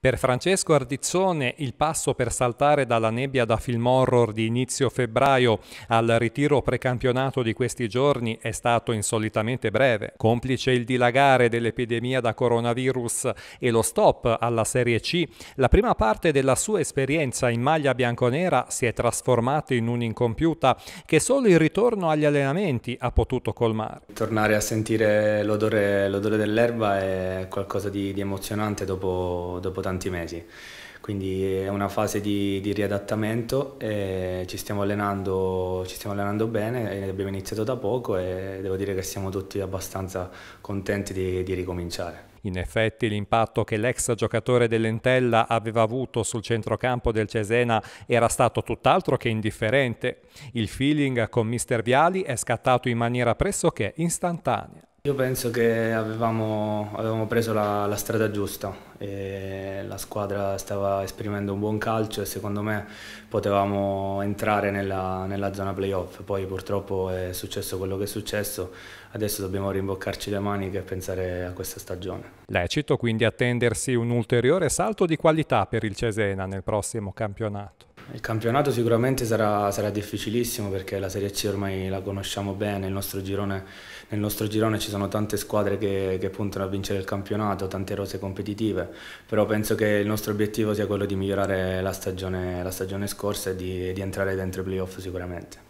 Per Francesco Ardizzone il passo per saltare dalla nebbia da film horror di inizio febbraio al ritiro precampionato di questi giorni è stato insolitamente breve, complice il dilagare dell'epidemia da coronavirus e lo stop alla Serie C. La prima parte della sua esperienza in maglia bianconera si è trasformata in un'incompiuta che solo il ritorno agli allenamenti ha potuto colmare. Tornare a sentire l'odore, dell'erba è qualcosa di, di emozionante dopo, dopo tanti tanti mesi. Quindi è una fase di, di riadattamento, ci stiamo, allenando, ci, stiamo allenando, bene, abbiamo iniziato da poco e devo dire che siamo tutti abbastanza contenti di, di ricominciare. In effetti l'impatto che l'ex giocatore dell'Entella aveva avuto sul centrocampo del Cesena era stato tutt'altro che indifferente. Il feeling con Mister Viali è scattato in maniera pressoché istantanea. Io penso che avevamo, avevamo preso la, la, strada giusta, la squadra stava esprimendo un buon calcio e secondo me potevamo entrare nella, nella, zona playoff, poi purtroppo è successo quello che è successo, adesso dobbiamo rimboccarci le maniche e pensare a questa stagione. Lecito quindi attendersi un ulteriore salto di qualità per il Cesena nel prossimo campionato. Il campionato sicuramente sarà, sarà, difficilissimo perché la Serie C ormai la conosciamo bene, nel nostro girone, nel nostro girone ci sono tante squadre che, che, puntano a vincere il campionato, tante rose competitive, però penso che il nostro obiettivo sia quello di migliorare la stagione, la stagione scorsa e di, di entrare dentro i playoff sicuramente.